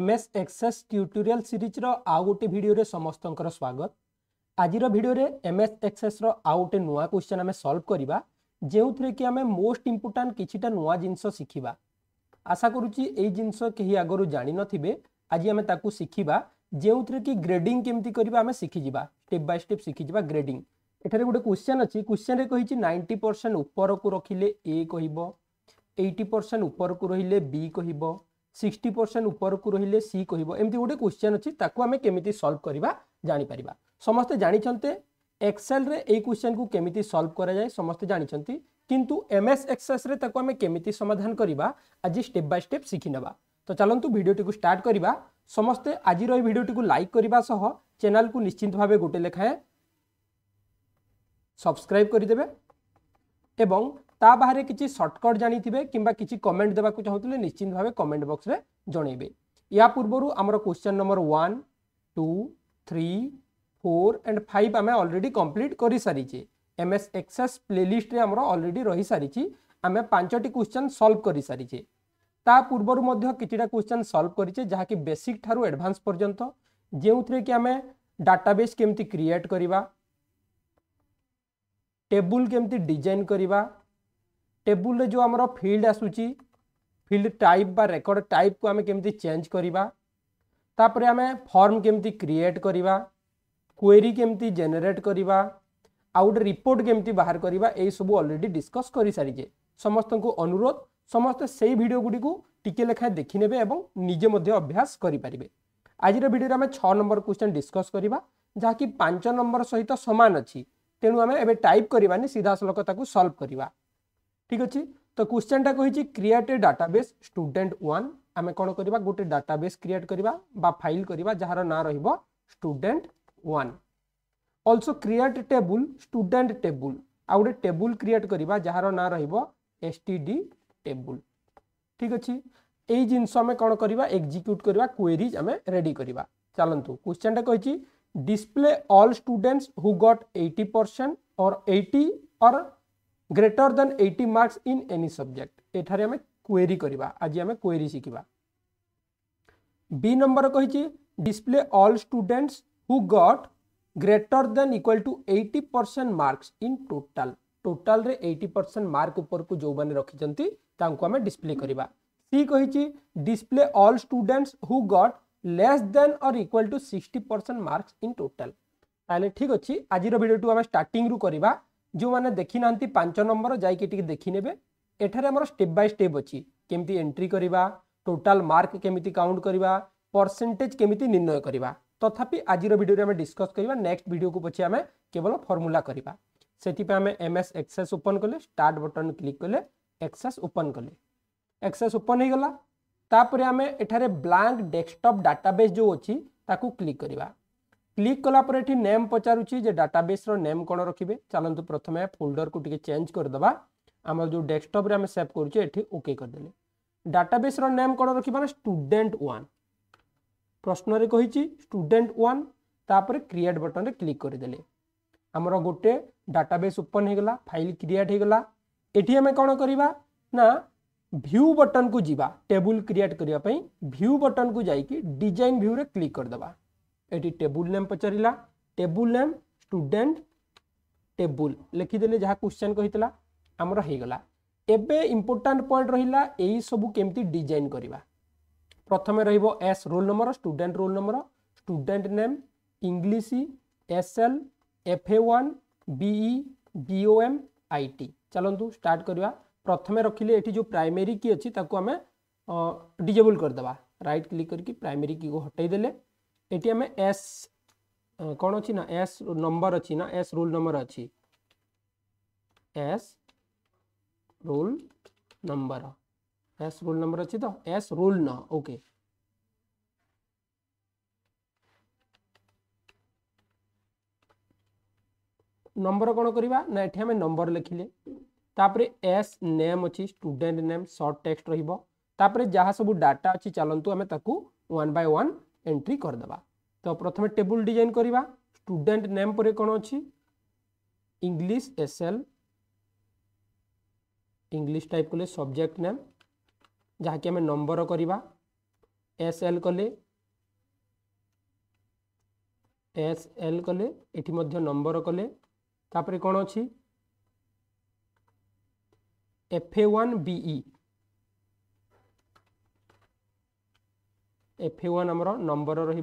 MS access tutorial ସିରିଜର ଆଉ ଗୋଟେ ଭିଡ଼ିଓରେ ସମସ୍ତଙ୍କର ସ୍ୱାଗତ ଆଜିର ଭିଡ଼ିଓରେ ଏମ୍ଏସ୍ ଏକ୍ସେସ୍ର ଆଉ ଗୋଟେ ନୂଆ କ୍ୱେଶ୍ଚନ୍ ଆମେ ସଲ୍ଭ କରିବା ଯେଉଁଥିରେ କି ଆମେ ମୋଷ୍ଟ ଇମ୍ପୋର୍ଟାଣ୍ଟ କିଛିଟା ନୂଆ ଜିନିଷ ଶିଖିବା ଆଶା କରୁଛି ଏଇ ଜିନିଷ କେହି ଆଗରୁ ଜାଣିନଥିବେ ଆଜି ଆମେ ତାକୁ ଶିଖିବା ଯେଉଁଥିରେ କି ଗ୍ରେଡିଂ କେମିତି କରିବା ଆମେ ଶିଖିଯିବା ଷ୍ଟେପ୍ ବାଇ ଷ୍ଟେପ୍ ଶିଖିଯିବା ଗ୍ରେଡିଂ ଏଠାରେ ଗୋଟେ କ୍ୱେଶ୍ଚନ୍ ଅଛି କ୍ୱେଶ୍ଚନ୍ରେ କହିଛି ନାଇଣ୍ଟି ପରସେଣ୍ଟ ଉପରକୁ ରଖିଲେ ଏ କହିବ ଏଇଟି ପରସେଣ୍ଟ ଉପରକୁ ରହିଲେ ବି କହିବ ସିକ୍ସଟି ପରସେଣ୍ଟ ଉପରକୁ ରହିଲେ ସି କହିବ ଏମିତି ଗୋଟେ କ୍ୱେଶ୍ଚନ୍ ଅଛି ତାକୁ ଆମେ କେମିତି ସଲ୍ଭ କରିବା ଜାଣିପାରିବା ସମସ୍ତେ ଜାଣିଛନ୍ତି ଏକ୍ସେଲ୍ରେ ଏଇ କ୍ୱେଶ୍ଚନ୍କୁ କେମିତି ସଲ୍ଭ କରାଯାଏ ସମସ୍ତେ ଜାଣିଛନ୍ତି କିନ୍ତୁ ଏମ୍ ଏସ୍ ଏକ୍ସେସ୍ରେ ତାକୁ ଆମେ କେମିତି ସମାଧାନ କରିବା ଆଜି ଷ୍ଟେପ୍ ବାଇ ଷ୍ଟେପ୍ ଶିଖିନେବା ତ ଚାଲନ୍ତୁ ଭିଡ଼ିଓଟିକୁ ଷ୍ଟାର୍ଟ କରିବା ସମସ୍ତେ ଆଜିର ଏହି ଭିଡ଼ିଓଟିକୁ ଲାଇକ୍ କରିବା ସହ ଚ୍ୟାନେଲ୍କୁ ନିଶ୍ଚିନ୍ତ ଭାବେ ଗୋଟେ ଲେଖାଏଁ ସବସ୍କ୍ରାଇବ୍ କରିଦେବେ ଏବଂ তা ବାହାରେ କିଛି ସର୍ଟକଟ୍ ଜାଣିଥିବେ କିମ୍ବା କିଛି କମେଣ୍ଟ ଦେବାକୁ ଚାହୁଁଥିଲେ ନିଶ୍ଚିନ୍ତ ଭାବେ କମେଣ୍ଟ ବକ୍ସରେ ଜଣେଇବେ ଏହା ପୂର୍ବରୁ ଆମର question number one two three four and five আমি অলরেডি কমপ্লিট করে সারিছে এমএস এক্সেস প্লেলিষ্টে আমার অলরেডি রহি সারিছি আমি পাঁচটি কোশ্চেন সলভ করে সারিছে তা পূর্বর মধ্যে কিছুটা কোশ্চেন সলভ করিছে যা কি বেসিক ঠারু এডভান্স পর্যন্ত যেউথরে কি আমি ডাটাবেস কেমতি ক্রিয়েট করিবা টেবুল কেমতি ডিজাইন করিবা টেবুলে যে আমার ফিল্ড আসুচি ফিল্ড টাইপ বা রেকর্ড টাইপ কু আমি কেমতি চেঞ্জ করা তাপরে আমি ফর্ম কেমতি ক্রিয়েট করা কোয়েরি কেমতি জেনেট করা আউ গোটে রিপোর্ট কেমতি বাহার করা এইসব অলরেডি ডিসকস করে সারিছে সমস্ত অনুরোধ ସମସ୍ତେ ସେଇ ଭିଡ଼ିଓ ଗୁଡ଼ିକୁ ଟିକେ ଲେଖାଏଁ ଦେଖିନେବେ ଏବଂ ନିଜେ ମଧ୍ୟ ଅଭ୍ୟାସ କରିପାରିବେ ଆଜିର ଭିଡ଼ିଓରେ ଆମେ ଛଅ ନମ୍ବର କ୍ୱେଶ୍ଚନ୍ ଡିସ୍କସ୍ କରିବା ଯାହାକି ପାଞ୍ଚ ନମ୍ବର ସହିତ ସମାନ ଅଛି ତେଣୁ ଆମେ ଏବେ ଟାଇପ୍ କରିବାନି ସିଧାସଳଖ ତାକୁ ସଲ୍ଭ କରିବା ঠিক ଅଛି ତ କ୍ୱେଶ୍ଚନଟା କହିଛି create a database student one ଆମେ କ'ଣ କରିବା ଗୋଟେ ଡାଟାବେସ୍ କ୍ରିଏଟ୍ କରିବା ବା ଫାଇଲ୍ କରିବା ଯାହାର ନାଁ ରହିବ student one also create table student table ଆଉ ଗୋଟେ ଟେବୁଲ୍ କ୍ରିଏଟ୍ କରିବା ଯାହାର ନାଁ ରହିବ ଏସ୍ ଟି ଡି ଟେବୁଲ୍ ଠିକ୍ ଅଛି ଏଇ ଜିନିଷ ଆମେ କ'ଣ କରିବା ଏକ୍ଜିକ୍ୟୁଟ୍ କରିବା କ୍ୱେରିଜ୍ ଆମେ ରେଡ଼ି କରିବା ଚାଲନ୍ତୁ କ୍ୱେଶ୍ଚନଟା କହିଛି display all students who got eighty percent or eighty or greater than 80 marks in any subject एठारे आमे क्वेरी करिबा आज आमे क्वेरी सिखिबा बी नंबर कहिछि display all students who got greater than equal to 80 marks in total total रे 80 mark ऊपर को जो माने रखिजंती तांको आमे डिस्प्ले करिबा सी कहिछि display all students who got less than or equal to 60 marks in total ताले ठीक अछि आजिर भिडियो टू आमे स्टार्टिंग रु करिबा जो मैंने देखी ना पांच नंबर जाइए देखने एटारे आम स्टेप बै स्टेप अच्छी केमती एंट्री करवा टोटाल मार्क केमी काउंट करवा परसेंटेज केमी निर्णय करवा तथापि तो आज भिडियो आम डिस्कस करवा नेक्स्ट भिड को पची आम केवल फर्मूला करवा से आम एम एस एक्सेस ओपन कले स्टार्ट बटन क्लिक कले एक्सेस ओपन कले एक्सेस ओपन होगा तापर आम ब्लां डेस्कटप डाटाबेस जो अच्छी क्लिक करवा ক্লিক কলাপরে এটি নেম পচারুছি যে ডাটাবেসর নেম কোণ রাখবে চালু প্রথমে ফোল্ডরকু টিকি চেঞ্জ করেদেবা আমার যে ডেস্কটপ্রে আমি সেভ করছে এটি ওকে করেদেলে ডাটাবেসর নেম কোণ রাখবা না স্টুডেন্ট ওয়ান প্রশ্নরে কী স্টুডেন্ট ওয়ান তাপরে ক্রিয়েট বটনরে ক্লিক করেদেলে আমার গোটে ডাটাবেস ওপন হয়ে গলা ফাইল ক্রিয়েট হয়ে গলা এটি আমি কোণ করা না ভ্যু বটন কু যা টেবুল ক্রিয়েট করা ভিউ বটন কু যাই ডিজাইন ভিউরে ক্লিক করেদেবা ये टेबुल नेम पचारा टेबुल नेम स्टूडे टेबुल लिखिदेले जहाँ क्वेश्चन कही आमर हो इम्पोर्टाट पॉइंट रहा यही सब कमी डिजाइन करवा प्रथम S roll number student roll number student name English S L F A one B E B O M I T चलतु स्टार्ट करवा प्रथम रखिले ये जो प्राइमरी की अच्छी आम डिजेबुल करदे रईट क्लिक करके प्राइमरी की को हटेदे एटी आम एस कौन अच्छी ना एस नंबर अच्छी ना एस रोल नंबर अच्छी S roll number S roll number अच्छी तो एस रोल न ओके नंबर कौन करवा ना ये आम नंबर लिखिले तापर एस नेम अच्छी स्टूडेंट नेम सर्ट टेक्स्ट रहा सब डाटा अच्छी चलतु आम वन बाय वन ଏଣ୍ଟ୍ରି କରିଦେବା ତ ପ୍ରଥମେ ଟେବୁଲ୍ ଡିଜାଇନ୍ କରିବା ଷ୍ଟୁଡେଣ୍ଟ ନେମ୍ ପରେ କ'ଣ ଅଛି English S L English type କଲେ ସବଜେକ୍ଟ ନେମ୍ ଯାହାକି ଆମେ ନମ୍ବର କରିବା ଏସ୍ ଏଲ୍ କଲେ ଏସ୍ ଏଲ୍ କଲେ ଏଠି ମଧ୍ୟ ନମ୍ବର କଲେ ତାପରେ କ'ଣ ଅଛି F A one B E F one आमर नंबर रई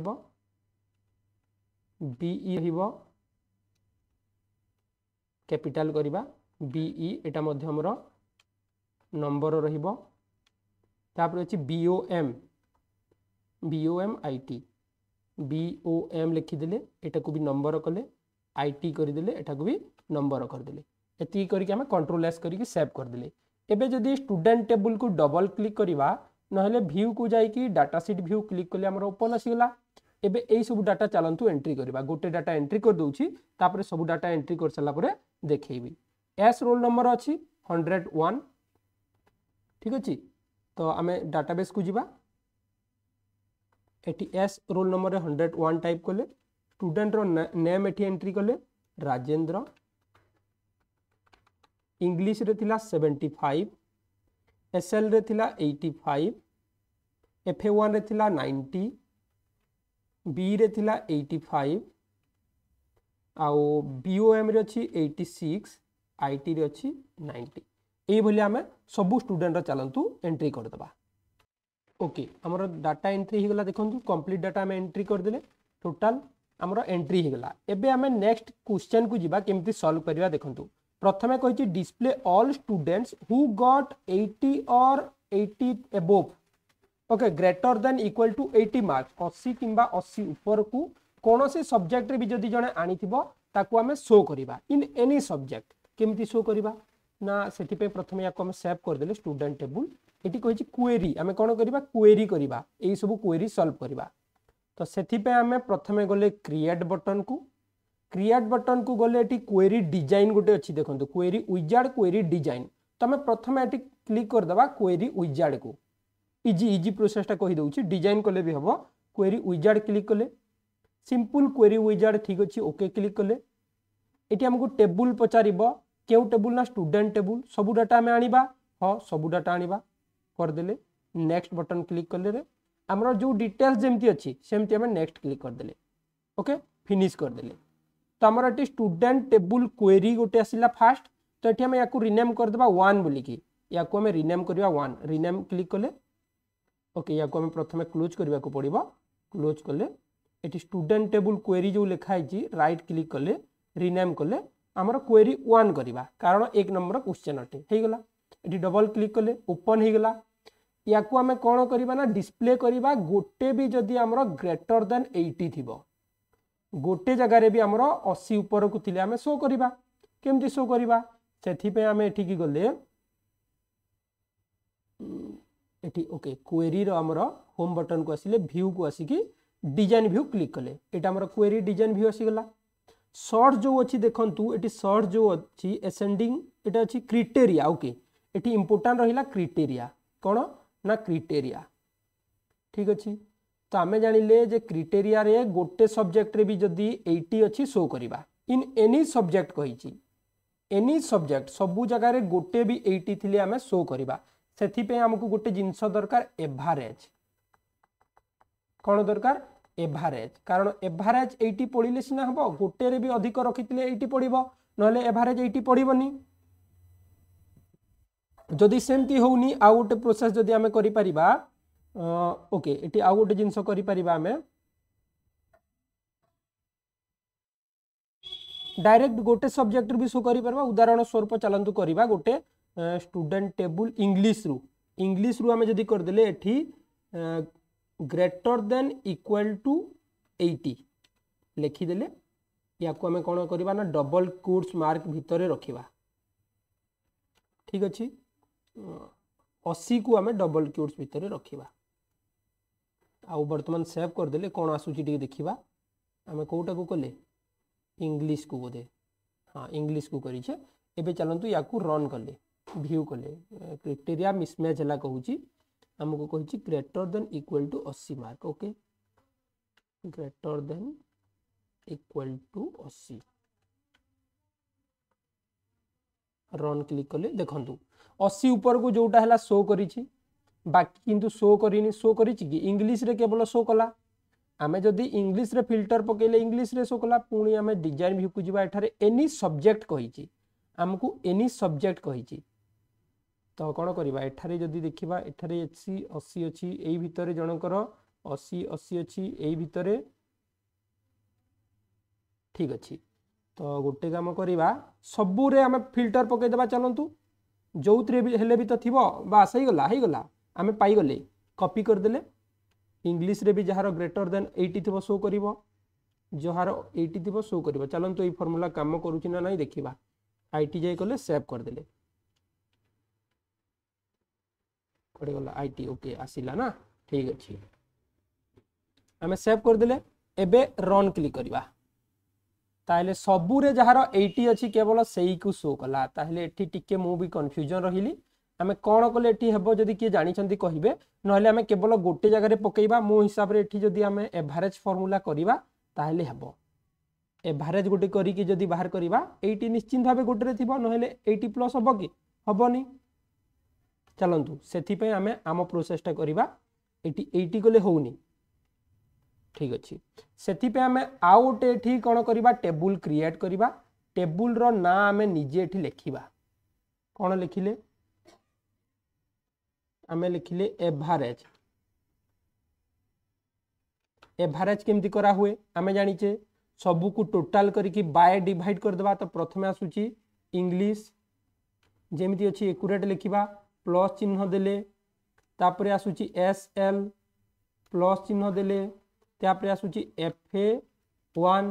रैपिटाल करवाईटा नंबर रहीओ M BOM I T BOM लिखिदे यटा को भी नंबर कले आई टी करदे यटा को भी नंबर करदे ये करें कंट्रोल एस करदे एवं जदि स्टूडे टेबुल को डबल क्लिक करवा নহলে ভিউকু যাইকি ডাটা সিট ভিউ ক্লিক কলে আমার ওপেন আসিগলা এবে এই সব ডাটা চালু এন্ট্রি করা গোটে ডাটা এন্ট্রি করেদি তাপরে সব ডাটা এন্ট্রি করে সারা পরে দেখেবি এস রোল নম্বর অছি হন্ড্রেড ওয়ান ঠিক আছে তো আমি ডাটাবেস কু যা এটি S roll number hundred one type কলে স্টুডেন্টর নেম এটি এন্ট্রি কলে রাজেন্দ্র ইংলিশে লা সেভেন্টি ফাইভ ଏସ୍ଏଲ୍ରେ ଥିଲା ଏଇଟି ଫାଇଭ୍ ଏଫ୍ ଏ ୱାନ୍ରେ ଥିଲା ନାଇଣ୍ଟି ବିରେ ଥିଲା ଏଇଟି ଫାଇଭ୍ ଆଉ ବିଓଏମ୍ରେ ଅଛି ଏଇଟି ସିକ୍ସ ଆଇଟିରେ ଅଛି ନାଇଣ୍ଟି ଏଇଭଳି ଆମେ ସବୁ ଷ୍ଟୁଡେଣ୍ଟର ଚାଲନ୍ତୁ ଏଣ୍ଟ୍ରି କରିଦେବା ଓକେ ଆମର ଡାଟା ଏଣ୍ଟ୍ରି ହେଇଗଲା ଦେଖନ୍ତୁ କମ୍ପ୍ଲିଟ୍ ଡାଟା ଆମେ ଏଣ୍ଟ୍ରି କରିଦେଲେ ଟୋଟାଲ୍ ଆମର ଏଣ୍ଟ୍ରି ହେଇଗଲା ଏବେ ଆମେ ନେକ୍ସଟ କ୍ୱେଶ୍ଚନ୍କୁ ଯିବା କେମିତି ସଲ୍ଭ କରିବା ଦେଖନ୍ତୁ પ્રથમે કહી ચી display all students who got 80 or 80 above okay greater than equal to 80 marks 80 કિম্বা 80 ઉપર કો કોનો સે સબ્જેક્ટ બી જોદી જોણે આણી તિબો તાકુ અમે શો કરીબા ઇન એની સબ્જેક્ટ કેમતી શો કરીબા ના સેઠી પે પ્રથમિયા કોમે સેવ કર દલે સ્ટુડન્ટ ટેબલ ઇટી કહી ચી ક્વેરી અમે કોણ કરીબા ક્વેરી કરીબા એય સબ ક્વેરી સોલ્વ કરીબા તો સેઠી પે અમે પ્રથમે ગોલે ક્રિએટ બટન કુ ক্রিয়েট বটন কু গলে এটি কোয়েরি ডিজাইন গোটে অছি দেখুন কোয়েরি উইজার্ড কোয়েরি ডিজাইন তো আমি প্রথমে এটি ক্লিক করেদেবা কোয়েরি উইজার্ড কু ইজি ইজি প্রোসেসটা কহিদেছি ডিজাইন কলে বি হব কোয়েরি উইজার্ড ক্লিক কলে সিম্পল কোয়েরি উইজার্ড ঠিক অছি ওকে ক্লিক কলে এটি আমাকে টেবুল পচারিব কেউ টেবুল না স্টুডেন্ট টেবুল সবু ডাটা আমি আনিবা ହଁ ସବୁ ଡାଟା ଆଣିବା କରିଦେଲେ ନେକ୍ସଟ ବଟନ୍ କ୍ଲିକ୍ କଲେ ଆମର ଯେଉଁ ଡିଟେଲ୍ସ ଯେମିତି ଅଛି ସେମିତି ଆମେ ନେକ୍ସଟ କ୍ଲିକ୍ କରିଦେଲେ ଓକେ ଫିନିଶ୍ କରିଦେଲେ तो आम ये स्टूडेंट टेबुल क्वेरी गोटे आसा फास्ट तो ये आम या रिनेम करदे वन बोलिकी या रिनेम करवा वन रिनेम क्लिक कले ओके या प्रथम क्लोज करवाक पड़ो क्लोज कले ये स्टूडेंट टेबुल क्वेरी जो लिखाई रईट क्लिक कले रिनेम कले आमर क्वेरी वन करवा कारण एक नंबर क्वेश्चन अटे होगा ये डबल क्लिक कले ओपन गला या आम कौन करवा डिस्प्ले करवा गोटे भी जदि आम ग्रेटर दैन एटी थी गोटे जगार भी आम अशी ऊपर को थी आम शो करवा केमती शो करवा से आम एटिक गले ओके क्वेरी रमर होम बटन को आसिले भ्यू को आसिकी डिजाइन भ्यू क्लिक कले यहाँ क्वेरी डिजाइन भ्यू आसीगला सर्ट जो अच्छी देखू ये सर्ट जो अच्छी एसेंडिंग ये अच्छी क्रिटेरिया ओके ये इंपोर्टां रहा क्रिटेरिया कौन ना क्रिटेरिया ठीक अच्छी তো আমি জাঁলে যে ক্রিটেরিয়ারে গোটে সবজেক্টরে বি যদি এইটি অছি শো করা ইন এনি সবজেক্ট কী এনি সবজেক্ট সবু জায়গায় গোটে বি এইটি থিলে আমি শো করা সেপাই আমি গোটে জিনিস দরকার এভারেজ কোণ দরকার এভারেজ কারণ এভারেজ এইটি পড়লে সিনা হব গোটে বি অধিক রক্ষিলে এইটি পড়ব নহলে এভারেজ এইটি পড়বনি যদি সেমতি হোনি আউ গোটে প্রোসেস যদি আমি করে পারিবা ओके ये आउ गोटे जिनस डायरेक्ट गोटे सब्जेक्ट भी शो कर उदाहरण स्वरूप चलतु करवा गोटे स्टूडेंट टेबुल इंग्लीश रु इंग्लीश रु आम जी करदे ये greater than equal to eighty लिखिदे या को हमें कौन करवा डबल कोर्ट्स मार्क भितर रखा ठीक अच्छे अशी को हमें डबल कोर्ट्स भितर रखा आर्तमान सेव करदे कौन आसूरी देखा आम कौटा को कले इंग्लीश को बोधे हाँ इंग्लीश को करे एवं चलत या रन कले भ्यू कले क्रिटेरिया मिसमैच है कह आमको कही ग्रेटर देन इक्वल टू अशी mark okay greater than equal to अशी रन क्लिक कले देखु अशी ऊपर को जोटा है शो करी बाकी किंतु शो करनी शो कर इंग्लीश केवल शो कला आम जदि इंग्लीश फिल्टर पकेले इंग्लीश शो कला पुणी आम डिजाइन भ्यू को जीवन एनी सब्जेक्ट कही आमको एनी सब्जेक्ट कही तो कौन करवाठार जब देखा एटारे अच्छी अशी अच्छी यही जनकर अशी अशी अच्छी ये ठीक अच्छे तो गोटे काम करवा सबुरे आम फिल्टर पकईदे चलतु जो थे भी तो थी बास हो गला ଆମେ ପାଇଗଲେ କପି କରିଦେଲେ ଇଂଲିଶରେ ବି ଯାହାର ଗ୍ରେଟର୍ ଦେନ୍ ଏଇଟି ଥିବ ଶୋ କରିବ ଯାହାର ଏଇଟି ଥିବ ଶୋ କରିବ ଚାଲନ୍ତୁ ଏଇ ଫର୍ମୁଲା କାମ କରୁଛି ନା ନାହିଁ ଦେଖିବା ଆଇ ଟି ଯାଇ କଲେ ସେଭ୍ କରିଦେଲେ କୁଆଡ଼େ ଗଲା ଆଇ ଟି ଓକେ ଆସିଲା ନା ଠିକ୍ ଅଛି ଆମେ ସେଭ୍ କରିଦେଲେ ଏବେ ରନ୍ କ୍ଲିକ୍ କରିବା ତାହେଲେ ସବୁରେ ଯାହାର ଏଇଟି ଅଛି କେବଳ ସେଇକୁ ଶୋ କଲା ତାହେଲେ ଏଠି ଟିକେ ମୁଁ ବି କନଫ୍ୟୁଜନ୍ ରହିଲି ଆମେ କ'ଣ କଲେ ଏଠି ହେବ ଯଦି କିଏ ଜାଣିଛନ୍ତି କହିବେ ନହେଲେ ଆମେ କେବଳ ଗୋଟେ ଜାଗାରେ ପକାଇବା ମୋ ହିସାବରେ ଏଠି ଯଦି ଆମେ ଏଭରେଜ୍ ଫର୍ମୁଲା କରିବା ତାହେଲେ ହେବ ଏଭରେଜ୍ ଗୋଟେ କରିକି ଯଦି ବାହାର କରିବା ଏଇଟି ନିଶ୍ଚିନ୍ତ ଭାବେ ଗୋଟେରେ ଥିବ ନହେଲେ ଏଇଟି ପ୍ଲସ୍ ହେବ କି ହେବନି ଚାଲନ୍ତୁ ସେଥିପାଇଁ ଆମେ ଆମ ପ୍ରୋସେସ୍ଟା କରିବା ଏଇଟି ଏଇଟି କଲେ ହେଉନି ଠିକ୍ ଅଛି ସେଥିପାଇଁ ଆମେ ଆଉ ଗୋଟେ ଏଠି କ'ଣ କରିବା ଟେବୁଲ୍ କ୍ରିଏଟ୍ କରିବା ଟେବୁଲ୍ର ନାଁ ଆମେ ନିଜେ ଏଠି ଲେଖିବା କ'ଣ ଲେଖିଲେ आम लिखिले एभारेज एभारेज केमती करा हुए आम जाचे सब कुछ टोटाल करके बाय डिवाइड करदे तो प्रथम आसूची इंग्लीश जमी अच्छी एकुरेट लिखा प्लस चिन्ह दे तापर आसूची एस एल प्लस चिन्ह दे आसूची एफ ए वन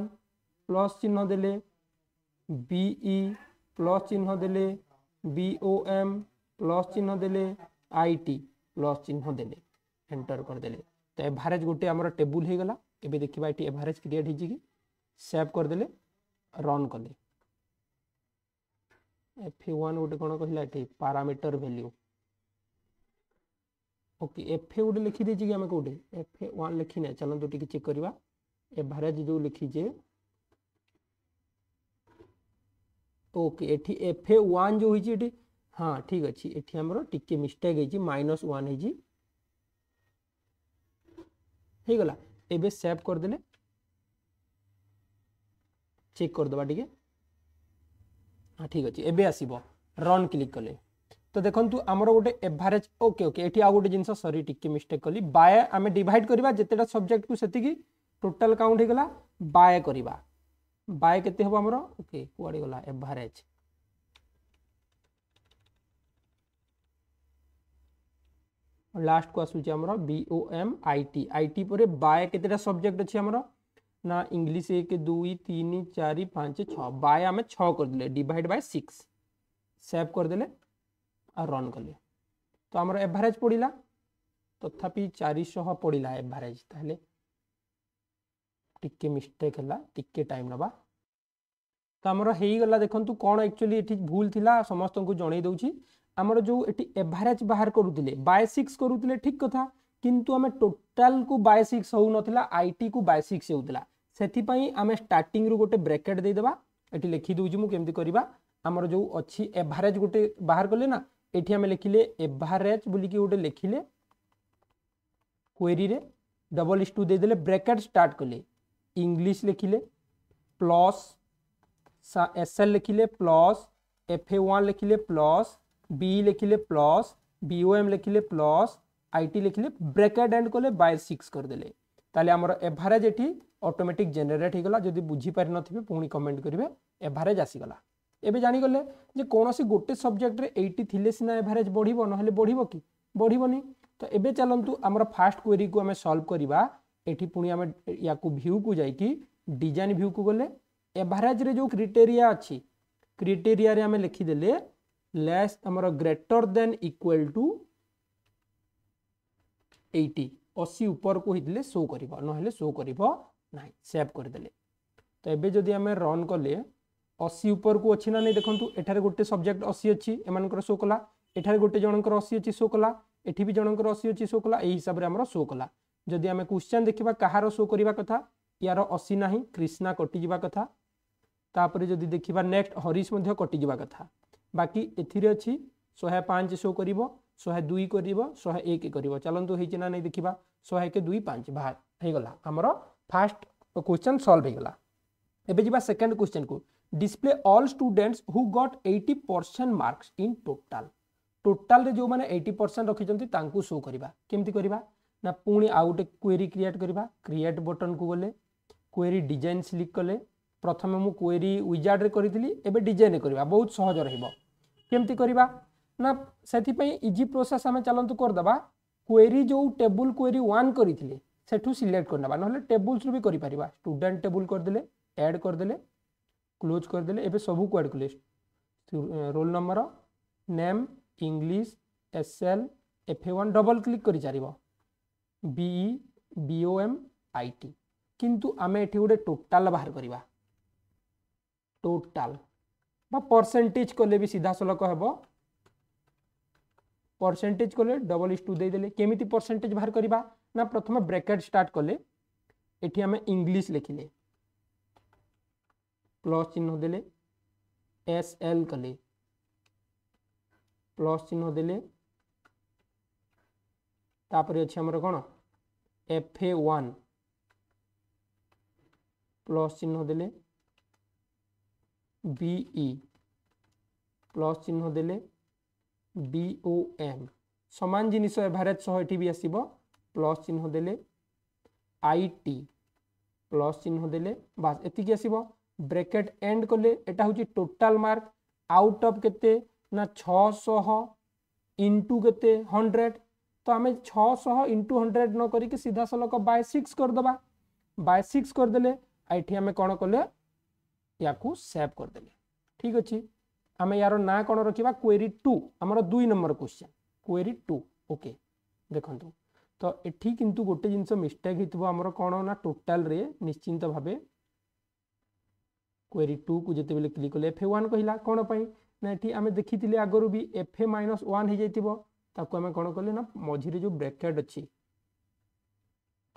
प्लस चिन्ह दे प्लस चिन्ह दे प्लस चिन्ह दे आई टी प्लस चिन्ह देले एंटर करदे तो एभारेज गोटे आम टेबुल होगा एवं देखा ये एभारेज क्रिएट हो सेव करदे रन कले एफ ओन गोटे कौन कहला ये parameter value okay F A गोटे लिखिदे कि आम कौटे एफ ए वन ना चलो टी चेक करवा एभारेज जो लिखीजे ओके ये एफ ए वन जो होती हाँ ठीक अच्छे ये टी मिस्टेक माइनस वन होगा एवं सेव करदे चेक करदे टे हाँ ठीक अच्छे एवं आसब रन क्लिक कले तो देखो आमर गोटे एवरेज ओके ओके ये आउ गोटे जिन सरी टी मिस्टेक कल बाय आम डिड करवा जितेटा सब्जेक्ट को टोटल काउंट होगा बाय करवा बाय के हम आमर ओके कड़े गला एभारेज ଲାଷ୍ଟକୁ ଆସୁଛି ଆମର B O M I T I T ପରେ ବାୟ କେତେଟା ସବଜେକ୍ଟ ଅଛି ଆମର ନା ଇଂଲିଶ ଏକ ଦୁଇ ତିନି ଚାରି ପାଞ୍ଚ ଛଅ ବାୟ ଆମେ ଛଅ କରିଦେଲେ ଡିଭାଇଡ଼ ବାଇ ସିକ୍ସ ସେଭ୍ କରିଦେଲେ ଆଉ ରନ୍ କଲେ ତ ଆମର ଏଭରେଜ୍ ପଡ଼ିଲା ତଥାପି ଚାରିଶହ ପଡ଼ିଲା ଏଭରେଜ୍ ତାହେଲେ ଟିକେ ମିଷ୍ଟେକ୍ ହେଲା ଟିକେ ଟାଇମ୍ ନେବା ତ ଆମର ହେଇଗଲା ଦେଖନ୍ତୁ କ'ଣ ଆକ୍ଚୁଆଲି ଏଠି ଭୁଲ ଥିଲା ସମସ୍ତଙ୍କୁ ଜଣାଇ ଦେଉଛି आमर जो ये एभारेज बाहर करुले बायसिक्स करुले ठीक कथा किंतु आम टोटाल बाय सिक्स हो ना आई टी को सिक्स होता से आम रु गोटे ब्रेकेट देदे ये लिखिदेजी मुझे केमी करवा आमर जो अच्छी एभारेज गोटे बाहर कले ना ये आम लिखिले एभारेज बोलिक गोटे लिखिले क्वेरी डबल इस टू देदे ब्रेकेट स्टार्ट कले इंग्लीश लिखिले प्लस एस एल लिखिले प्लस एफ ए वा लिखिले प्लस बीई लिखिले प्लस बीओएम लिखिले प्लस आईटी लिखिले ब्रेकेट एंड कले बाय सिक्स करदे তাহলে আমার এভারেজ এটি অটোমেটিক জেনেট হয়ে যদি বুঝিপারি নথিবে পুঁ কমেন্ট করবে এভারেজ আসিগলা এবে জাগলে যে কোণী গোটে সবজেক্টরে এইটি থিলে সিনা এভারেজ বড়ব নহলে বড়ব কি বড়বনি তো এবে চলতু আমার ফার্স্ট কোয়েরি কু আমি সলভ করা এটি পুঁ আমি ইয়াকু ভিউ কু যাই ডিজাইন ভিউ কু গলে এভারেজরে যে ক্রিটেরিয়া অছি ক্রিটেরিয়ারে আমি লিখিদেলে लेस आमर greater than equal to eighty अशी ऊपर को होते शो कर ना शो कर ना सेव करदे तो ये जदि आम रन कले अशी ऊपर को अच्छी ना नहीं देखो एठार गोटे सब्जेक्ट अशी अच्छी एम शो कला एठार गोटे जनकर अशी अच्छी शो कला एटी भी जनकर अशी अच्छी शो कला यही हिसाब से आम शो कला जदि आम क्वेश्चन देखा कहार शो करवा कथा यार अशी ना कृष्णा कटिजा कथा तापर जदि देखा नेक्स्ट हरीश कटिजा कथा ବାକି ଏଥିରେ ଅଛି ଶହେ ପାଞ୍ଚ ଶୋ କରିବ ଶହେ ଦୁଇ କରିବ ଶହେ ଏକ କରିବ ଚାଲନ୍ତୁ ହେଇଛି ନା ନାଇଁ ଦେଖିବା ଶହେ ଏକ ଦୁଇ ପାଞ୍ଚ ବାହାର ହେଇଗଲା ଆମର ଫାର୍ଷ୍ଟ କ୍ୱେଶ୍ଚନ୍ ସଲ୍ଭ ହେଇଗଲା ଏବେ ଯିବା ସେକେଣ୍ଡ କ୍ୱେଶ୍ଚନ୍କୁ display all students who got eighty percent marks in total ଟୋଟାଲ୍ରେ ଯେଉଁମାନେ ଏଇଟି ପରସେଣ୍ଟ ରଖିଛନ୍ତି ତାଙ୍କୁ ଶୋ କରିବା କେମିତି କରିବା ନା ପୁଣି ଆଉ ଗୋଟେ କ୍ୱେରି କ୍ରିଏଟ୍ କରିବା କ୍ରିଏଟ୍ ବଟନ୍କୁ ଗଲେ କ୍ୱେରି ଡିଜାଇନ୍ ସିଲେକ୍ଟ କଲେ ପ୍ରଥମେ ମୁଁ କ୍ୱେରି ୱିଜାର୍ଡ଼ରେ କରିଥିଲି ଏବେ ଡିଜାଇନ୍ରେ କରିବା ବହୁତ ସହଜ ରହିବ କେମିତି କରିବା ନା ସେଥିପାଇଁ ଇଜି ପ୍ରୋସେସ୍ ଆମେ ଚାଲନ୍ତୁ କରିଦେବା କ୍ୱେରି ଯେଉଁ ଟେବୁଲ୍ କ୍ୱେରି ୱାନ୍ କରିଥିଲେ ସେଠୁ ସିଲେକ୍ଟ କରିନେବା ନହେଲେ ଟେବୁଲ୍ସରୁ ବି କରିପାରିବା ଷ୍ଟୁଡେଣ୍ଟ ଟେବୁଲ୍ କରିଦେଲେ ଆଡ଼୍ କରିଦେଲେ କ୍ଲୋଜ୍ କରିଦେଲେ ଏବେ ସବୁ କୁଆଡ଼େ କଲେ roll number name English S L F A one double click କରିଚାରିବ ବିଇ ବିଓଏମ୍ ଆଇ ଟି କିନ୍ତୁ ଆମେ ଏଠି ଗୋଟେ ଟୋଟାଲ୍ ବାହାର କରିବା टोटाल परसेंटेज कले भी सीधा सलख हे परसेंटेज कले डबल इज टू देदे केमी परसेंटेज बाहर करवा ना प्रथम ब्रैकेट स्टार्ट कले ये आम इंग्लीश लिखले प्लस चिन्ह दे एस एल कले प्लस चिन्ह दे अच्छे आमर कौन एफ ए वन प्लस चिन्ह दे বিই প্লস চিহ্ন দেলে বিও এম সমান জিনিস এভারেজ সহ এটি বি আসব প্লস চিহ্ন দেলে আইটি প্লস চিহ্ন দেলে বাস এতিকি আসব ব্রেকেট এন্ড কলে এটা হচ্ছে টোটাল মার্ক আউট অফ কেতে না ছশহ ইন্টু কেতে হন্ড্রেড তো আমি ছশহ ইন্টু হন্ড্রেড ন করিকি সিধাসলখ বাই সিক্স করদেবা বাই সিক্স করদেলে এটি আমি কোণ কলে या सेव करदे ठीक अच्छे आम यार ना कौन रखा क्वेरी टू आमर दुई नंबर क्वेश्चन क्वेरी टू ओके देखु तो ये किंतु गोटे जिन मिस्टेक होमर कौन ना टोटाल निश्चिंत भाव क्वेरी टू को जिते बिल्कुल क्लिक कले एफ ए वन कहला कौन ना ये आम देखी आगर भी एफ ए माइनस वन हो आम कौन कले ना मझीरे जो ब्रेकेट अच्छी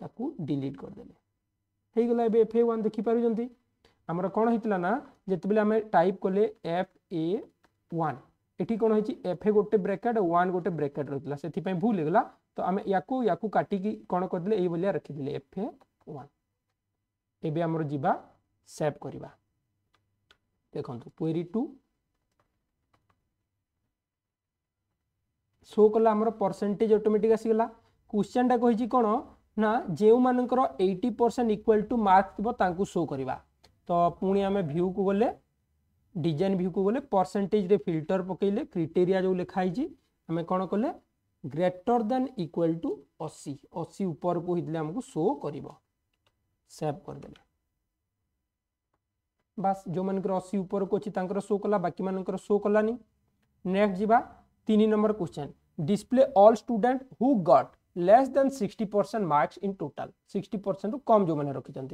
ताकू डिलीट करदे हो गला एफ ए वन देखिपार ଆମର କ'ଣ ହେଇଥିଲା ନା ଯେତେବେଳେ ଆମେ ଟାଇପ୍ କଲେ ଏଫ୍ ଏ ୱାନ୍ ଏଠି କ'ଣ ହେଇଛି ଏଫ୍ ଏ ଗୋଟେ ବ୍ରେକେଟ୍ ୱାନ୍ ଗୋଟେ ବ୍ରେକେଟ୍ ରହିଥିଲା ସେଥିପାଇଁ ଭୁଲ ହେଇଗଲା ତ ଆମେ ୟାକୁ ୟାକୁ କାଟିକି କ'ଣ କରିଦେଲେ ଏଇଭଳିଆ ରଖିଦେଲେ ଏଫ୍ ଏ ୱାନ୍ ଏବେ ଆମର ଯିବା ସେଭ୍ କରିବା ଦେଖନ୍ତୁ କ୍ୱେରି ଟୁ ସୋ କଲା ଆମର ପରସେଣ୍ଟେଜ୍ ଅଟୋମେଟିକ୍ ଆସିଗଲା क्वेश्चनटा कही कौन ना जो मान eighty percent equal to mark थी शो करवा तो पुणी आम भ्यू को गले डिजाइन भ्यू को गले परसेंटेज रे फिल्टर पकेले क्रिटेरिया जो लिखाई आम कौन कले ग्रेटर देन इक्वल टू अशी अशी ऊपर को ही आमको शो कर सेव करदे बास जो मान अशी ऊपर को अच्छी शो कला बाकी मान शो कलानी नेक्स्ट जीवा तीन नंबर question display all student who got less than 60 percent marks in total 60 percent कम जो मैंने रखिंट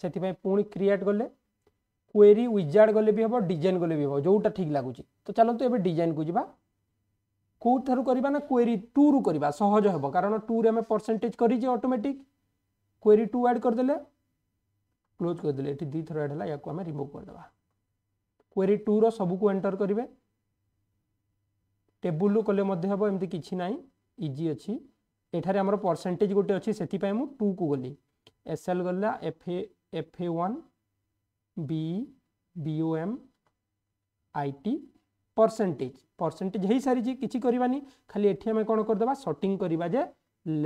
ସେଥିପାଇଁ ପୁଣି କ୍ରିଏଟ୍ ଗଲେ କ୍ୱେରି ୱିଜାର୍ଡ଼ ଗଲେ ବି ହେବ ଡିଜାଇନ୍ ଗଲେ ବି ହେବ ଯେଉଁଟା ଠିକ୍ ଲାଗୁଛି ତ ଚାଲନ୍ତୁ ଏବେ ଡିଜାଇନ୍କୁ ଯିବା କେଉଁଠାରୁ କରିବା ନା କ୍ୱେରି ଟୁରୁ କରିବା ସହଜ ହେବ କାରଣ ଟୁରେ ଆମେ ପରସେଣ୍ଟେଜ୍ କରିଛେ ଅଟୋମେଟିକ୍ କ୍ୱେରି ଟୁ ଆଡ଼୍ କରିଦେଲେ କ୍ଲୋଜ୍ କରିଦେଲେ ଏଠି ଦୁଇଥର ଆଡ଼୍ ହେଲା ୟାକୁ ଆମେ ରିମୁଭ୍ କରିଦେବା କ୍ୱେରି ଟୁର ସବୁକୁ ଏଣ୍ଟର୍ କରିବେ ଟେବୁଲରୁ କଲେ ମଧ୍ୟ ହେବ ଏମିତି କିଛି ନାହିଁ ଇଜି ଅଛି ଏଠାରେ ଆମର ପରସେଣ୍ଟେଜ୍ ଗୋଟେ ଅଛି ସେଥିପାଇଁ ମୁଁ ଟୁକୁ ଗଲି ଏସ୍ ଏଲ୍ ଗଲା F A F A one B B O M I T percentage percentage हो सारी किसी करवानी खाली एटी आम कौन करदे सटिंग करवा जे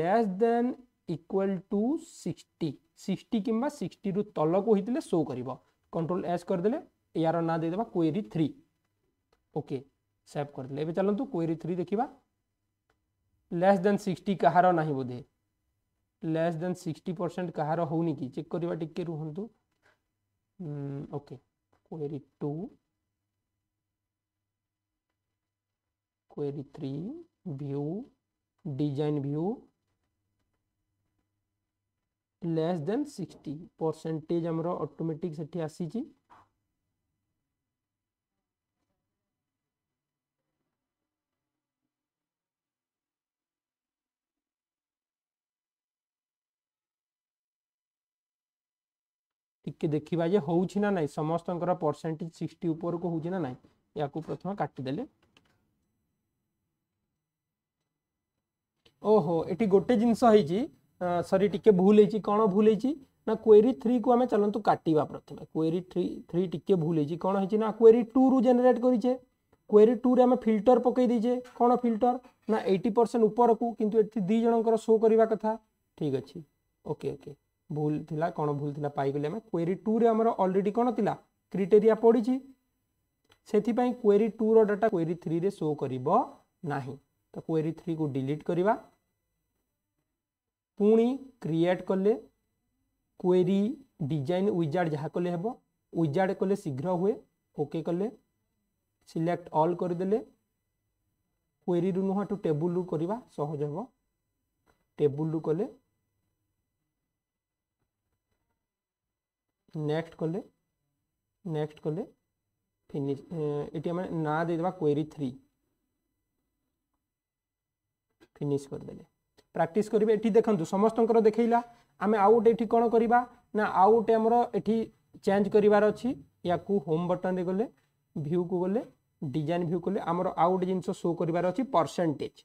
less than equal to sixty sixty किंवा सिक्सटी रु को होते शो कर कंट्रोल एस करदे यार ना देदे क्वेरी थ्री ओके सेव करदे चलतु क्वेरी थ्री देखा लेस देन सिक्सटी कहार ना बोधे लेस देन सिक्सटी परसेंट कह ହେଉନି कि चेक କରିବା ଟିକେ रुंतु okay query two query three view design view less than sixty percentage आमर अटोमेटिक से आसी टी देखा जे हूँ ना समस्त परसेंटेज सिक्सटी ऊपर को हूँ ना ना या प्रथम काटिदे ओहो ये गोटे जिनस सरी टी भूल कौन भूल ना क्वेरी थ्री को आम चलत काटा प्रथम क्वेरी थ्री थ्री टी भूल कौन है ना क्वेरी टू रु जेनेट करे क्वेरी टू रे फिल्टर पकईदे कौन फिल्टर ना एटी परसेंट ऊपर को कितु ये दिजर शो करवा कथा ठीक अच्छे ओके ओके ভুল লা কোণ ভুল লা পাইগলে আমি কোয়েরি টু রে আমার অলরেডি কোণ লা ক্রিটেরিয়া পড়িছি সেপাই কোয়েরি টু র ডাটা কোয়েরি থ্রি রে শো করব না তো কোয়েরি থ্রি কু ডিলিট করা পুঁ ক্রিয়েট কলে কোয়েরি ডিজাইন উইজার্ড যা কলে হব উইজার্ড কলে শীঘ্র হুয়ে ওকে কলে সিলেক্ট অল করেদেলে কোয়েরি নুহ টু টেবুল করা সহজ হব টেবুল কলে नेक्स्ट कले नेक्ट कले फिनिश इटी ना दे क्वेरी थ्री फिनिश कर करदे प्राक्ट कर ये देखो समस्त देखला आम आउ ये कौन करवा ना आउ गोटे आमर एटी चेंज करार अच्छी या होम बटन गले भ्यू को गले डिजाइन भ्यू कले आम आउ गोटे जिनस शो कर परसेंटेज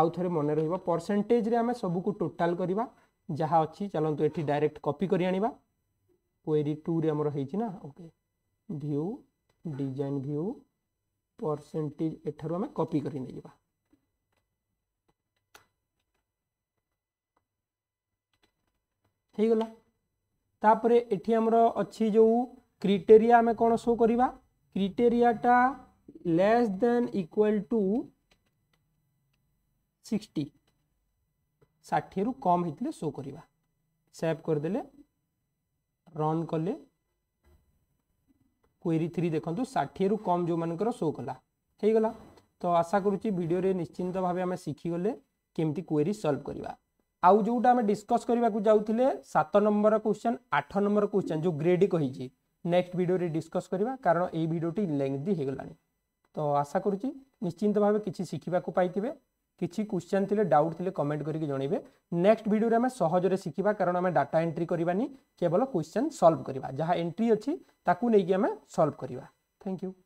आउ थ मन रसेंटेज रे आम सबको टोटाल करवा जहाँ अच्छी चलत ये डायरेक्ट कपी कर क्वेरी टू रे आमर ना okay view design view percentage एठार आम कपि कर अच्छी जो क्रिटेरिया आम कौन शो करवा क्रिटेरियाटा less than equal to sixty ষাঠিয়ে कम होते শো করা সেভ करदे रन कले क्वेरी थ्री देखु षाठी रु कम जो मान शो कला तो आशा करीडियो निश्चिंत भाव आम शिखीगले कमी क्वेरी सल्व करवा आउ जो आम डिस्कस करने को जाऊे सात नंबर क्वेश्चन आठ नंबर क्वेश्चन जो ग्रेड कही नेक्स्ट भिडियो डिस्कस करवा कारण यही भिडियोटी लेंथी होगला तो आशा करुच्ची निश्चिंत भाव किसी शिखा पाई किसी क्वेश्चन थे डाउट थे कमेंट करके जनइबे नेक्स्ट भिडियो आम सहजे शिखा कारण आम डाटा एंट्री करवानी केवल क्वेश्चन सल्व करवा जहाँ एंट्री अच्छी नहीं कि आम सल्व करवा थैंक यू